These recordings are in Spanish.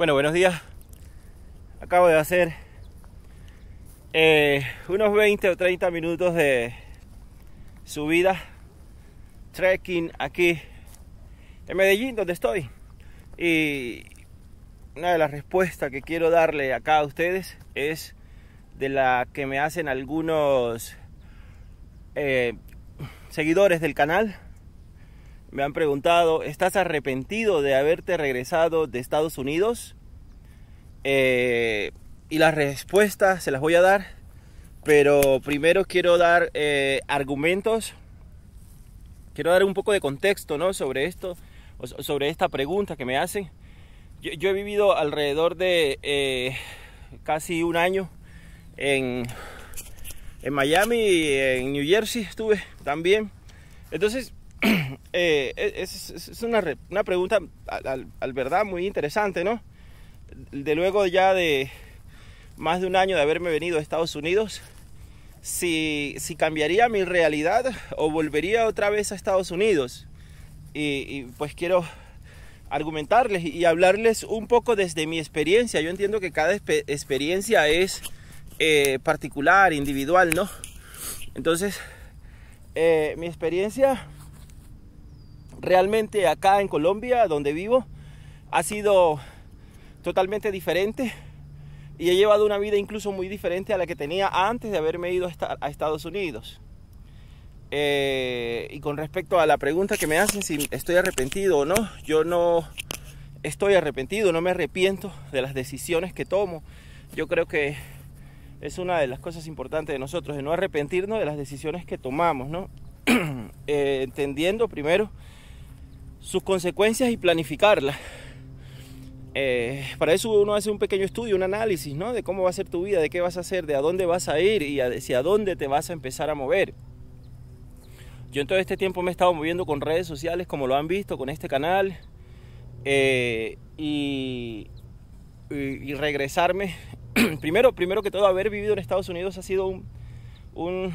Bueno, buenos días. Acabo de hacer eh, unos 20 o 30 minutos de subida, trekking aquí en Medellín, donde estoy. Y una de las respuestas que quiero darle acá a ustedes es de la que me hacen algunos eh, seguidores del canal. Me han preguntado, ¿estás arrepentido de haberte regresado de Estados Unidos? Eh, y las respuestas se las voy a dar, pero primero quiero dar eh, argumentos, quiero dar un poco de contexto ¿no? sobre esto, sobre esta pregunta que me hacen. Yo, he vivido alrededor de eh, casi un año en, en Miami, en New Jersey estuve también. Entonces, e-, es, una, una pregunta al verdad muy interesante, ¿no? de luego ya de más de un año de haberme venido a Estados Unidos, si, cambiaría mi realidad o volvería otra vez a Estados Unidos. Y, pues quiero argumentarles y hablarles un poco desde mi experiencia. Yo entiendo que cada experiencia es eh, particular, individual, ¿no? Entonces, eh, mi experiencia realmente acá en Colombia, donde vivo, ha sido totalmente diferente y he llevado una vida incluso muy diferente a la que tenía antes de haberme ido a Estados Unidos. Eh, y con respecto a la pregunta que me hacen si estoy arrepentido o no, yo no estoy arrepentido, no me arrepiento de las decisiones que tomo. Yo creo que es una de las cosas importantes de nosotros, de no arrepentirnos de las decisiones que tomamos, ¿no? Eh, entendiendo primero sus consecuencias y planificarlas. Eh, para eso uno hace un pequeño estudio, un análisis, De cómo va a ser tu vida, de qué vas a hacer, de a dónde vas a ir y hacia dónde te vas a empezar a mover. Yo en todo este tiempo me he estado moviendo con redes sociales, como lo han visto, con este canal. Eh, y, regresarme. primero, primero que todo, haber vivido en Estados Unidos ha sido un, un,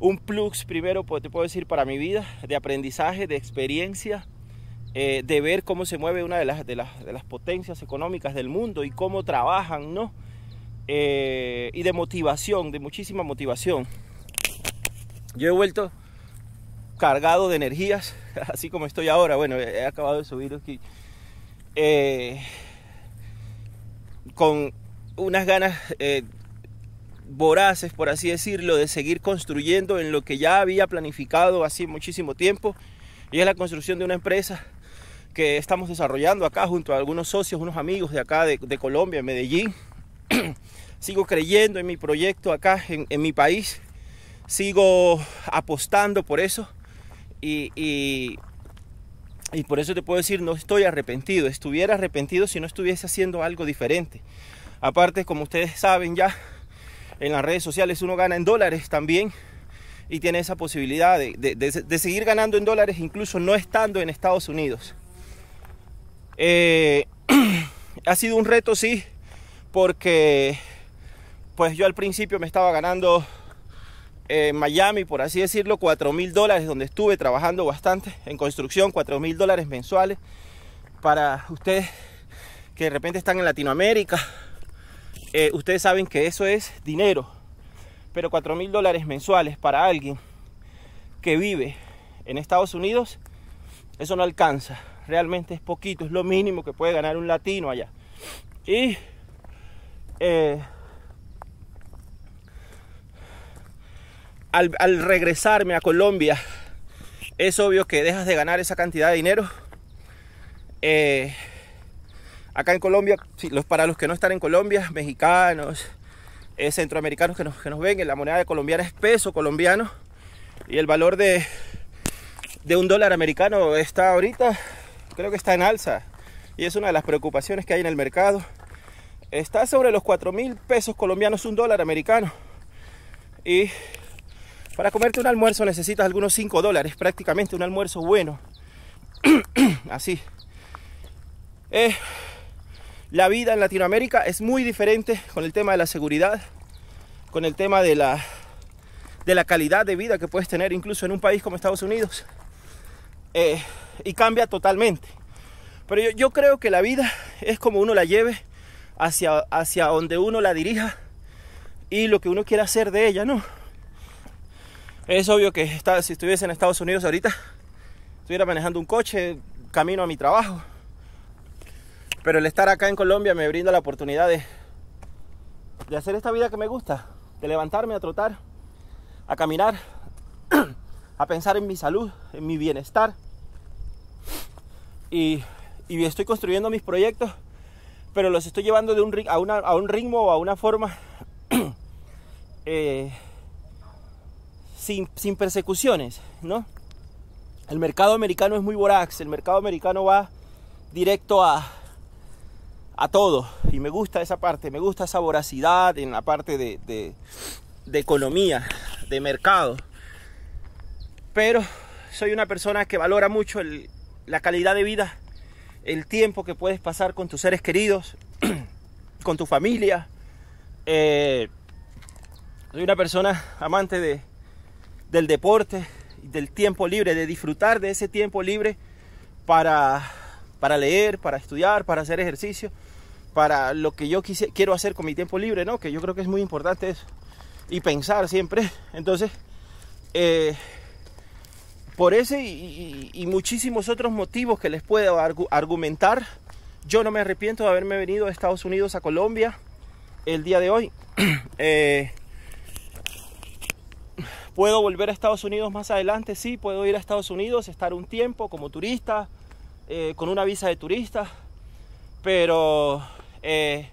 un plus, primero, pues, te puedo decir, para mi vida, de aprendizaje, de experiencia eh, de ver cómo se mueve una de las, de las, potencias económicas del mundo y cómo trabajan, ¿no? Eh, y de motivación, de muchísima motivación. Yo he vuelto cargado de energías, así como estoy ahora. Bueno, he acabado de subir aquí. Eh, con unas ganas voraces, por así decirlo, de seguir construyendo en lo que ya había planificado hace muchísimo tiempo, y es la construcción de una empresa que estamos desarrollando acá junto a algunos socios, unos amigos de acá de, de Colombia, Medellín. sigo creyendo en mi proyecto acá en, mi país, sigo apostando por eso y, y, por eso te puedo decir, no estoy arrepentido, estuviera arrepentido si no estuviese haciendo algo diferente. Aparte, como ustedes saben ya, en las redes sociales uno gana en dólares también y tiene esa posibilidad de, de, de seguir ganando en dólares incluso no estando en Estados Unidos. Eh, ha sido un reto, sí, porque pues yo al principio me estaba ganando en eh, Miami, por así decirlo, 4 mil dólares, donde estuve trabajando bastante en construcción, 4 mil dólares mensuales. Para ustedes que de repente están en Latinoamérica, eh, ustedes saben que eso es dinero, pero 4 mil dólares mensuales para alguien que vive en Estados Unidos, eso no alcanza realmente es poquito, es lo mínimo que puede ganar un latino allá. Y eh, al, regresarme a Colombia, es obvio que dejas de ganar esa cantidad de dinero. Eh, acá en Colombia, los, para los que no están en Colombia, mexicanos, eh, centroamericanos que nos, que nos ven, la moneda de colombiana es peso colombiano y el valor de, de un dólar americano está ahorita creo que está en alza y es una de las preocupaciones que hay en el mercado. Está sobre los 4 mil pesos colombianos, un dólar americano. Y para comerte un almuerzo necesitas algunos 5 dólares, prácticamente un almuerzo bueno. Así. Eh, la vida en Latinoamérica es muy diferente con el tema de la seguridad, con el tema de la, de la calidad de vida que puedes tener incluso en un país como Estados Unidos. Eh, y cambia totalmente. Pero yo, creo que la vida es como uno la lleve hacia, hacia donde uno la dirija y lo que uno quiera hacer de ella, ¿no? Es obvio que está, si estuviese en Estados Unidos ahorita, estuviera manejando un coche, camino a mi trabajo. Pero el estar acá en Colombia me brinda la oportunidad de hacer esta vida que me gusta, de levantarme a trotar, a caminar, a pensar en mi salud, en mi bienestar y, estoy construyendo mis proyectos, pero los estoy llevando de a, un ritmo o a una forma eh, sin, persecuciones, ¿no? El mercado americano es muy voraz, el mercado americano va directo a, a todo. Y me gusta esa parte, me gusta esa voracidad en la parte de, de, economía, de mercado. Pero soy una persona que valora mucho el, la calidad de vida, el tiempo que puedes pasar con tus seres queridos, con tu familia. Eh, soy una persona amante de, del deporte, del tiempo libre, de disfrutar de ese tiempo libre para, para leer, para estudiar, para hacer ejercicio, para lo que yo quiero hacer con mi tiempo libre, ¿no? Que yo creo que es muy importante eso. Y pensar siempre. Entonces, eh, por ese y, muchísimos otros motivos que les puedo argumentar, yo no me arrepiento de haberme venido de Estados Unidos a Colombia el día de hoy. Eh, ¿Puedo volver a Estados Unidos más adelante? Sí, puedo ir a Estados Unidos, estar un tiempo como turista, eh, con una visa de turista, pero eh,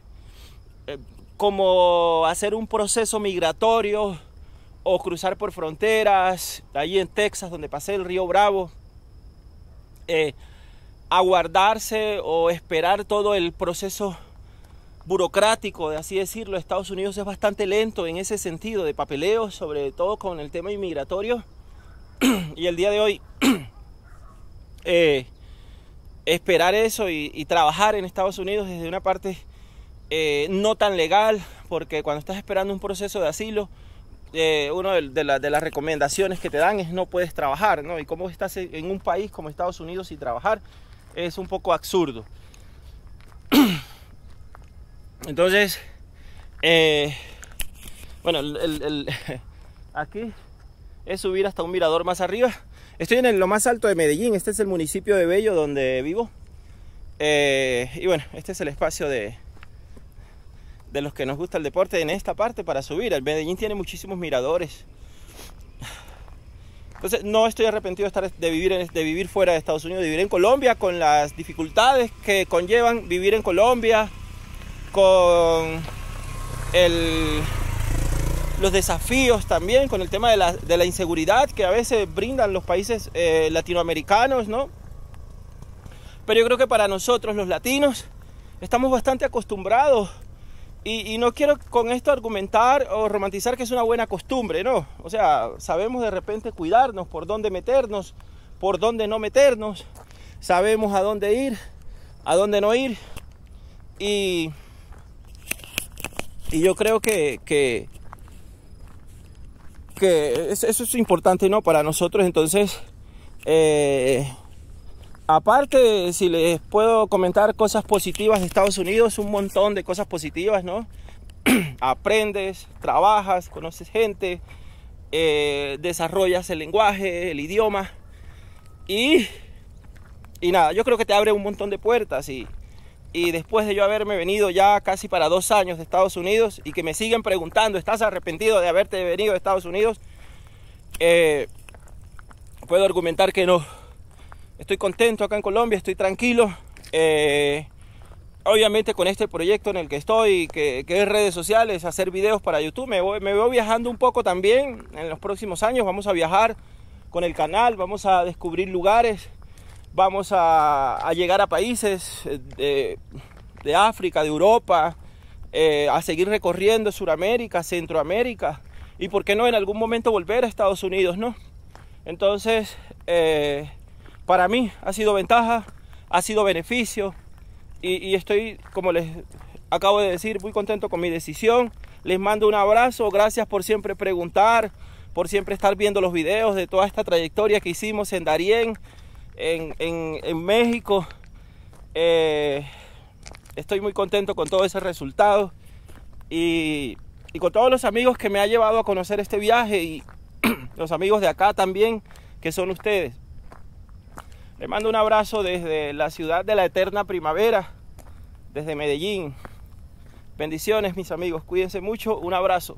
como hacer un proceso migratorio, o cruzar por fronteras, ahí en Texas donde pasé el río Bravo, eh, aguardarse o esperar todo el proceso burocrático, de así decirlo, Estados Unidos es bastante lento en ese sentido de papeleo, sobre todo con el tema inmigratorio. y el día de hoy, eh, esperar eso y, trabajar en Estados Unidos desde una parte eh, no tan legal, porque cuando estás esperando un proceso de asilo, eh, una de, las recomendaciones que te dan es no puedes trabajar, ¿no? Y cómo estás en un país como Estados Unidos y trabajar es un poco absurdo. Entonces, eh, bueno, aquí es subir hasta un mirador más arriba. Estoy en lo más alto de Medellín, este es el municipio de Bello donde vivo. Eh, y bueno, este es el espacio de, de los que nos gusta el deporte en esta parte para subir. El Medellín tiene muchísimos miradores. Entonces no estoy arrepentido de, de, vivir de vivir fuera de Estados Unidos, de vivir en Colombia, con las dificultades que conllevan vivir en Colombia, con los desafíos también, con el tema de la, inseguridad que a veces brindan los países eh, latinoamericanos, Pero yo creo que para nosotros los latinos estamos bastante acostumbrados y, no quiero con esto argumentar o romantizar que es una buena costumbre, no. O sea, sabemos de repente cuidarnos, por dónde meternos, por dónde no meternos. Sabemos a dónde ir, a dónde no ir. Y, y yo creo que, que, eso es importante, ¿no? Para nosotros, entonces, eh, Aparte, si les puedo comentar cosas positivas de Estados Unidos, un montón de cosas positivas, ¿no? Aprendes, trabajas, conoces gente, eh, desarrollas el lenguaje, el idioma y, y nada, yo creo que te abre un montón de puertas y, y después de yo haberme venido ya casi para dos años de Estados Unidos y que me siguen preguntando, ¿estás arrepentido de haberte venido de Estados Unidos? Eh, puedo argumentar que no Estoy contento acá en Colombia, estoy tranquilo. Eh, obviamente con este proyecto en el que estoy, que, es redes sociales, hacer videos para YouTube, me, voy, veo viajando un poco también en los próximos años. Vamos a viajar con el canal, vamos a descubrir lugares, vamos a, llegar a países eh, de, África, de Europa, eh, a seguir recorriendo Sudamérica, Centroamérica y por qué no en algún momento volver a Estados Unidos, ¿no? Entonces, eh, para mí ha sido ventaja, ha sido beneficio y, estoy, como les acabo de decir, muy contento con mi decisión. Les mando un abrazo, gracias por siempre preguntar, por siempre estar viendo los videos de toda esta trayectoria que hicimos en Darien, en, México. Eh, estoy muy contento con todo ese resultado y, y, con todos los amigos que me ha llevado a conocer este viaje y los amigos de acá también, que son ustedes. Le mando un abrazo desde la ciudad de la eterna primavera, desde Medellín. Bendiciones mis amigos, cuídense mucho, un abrazo.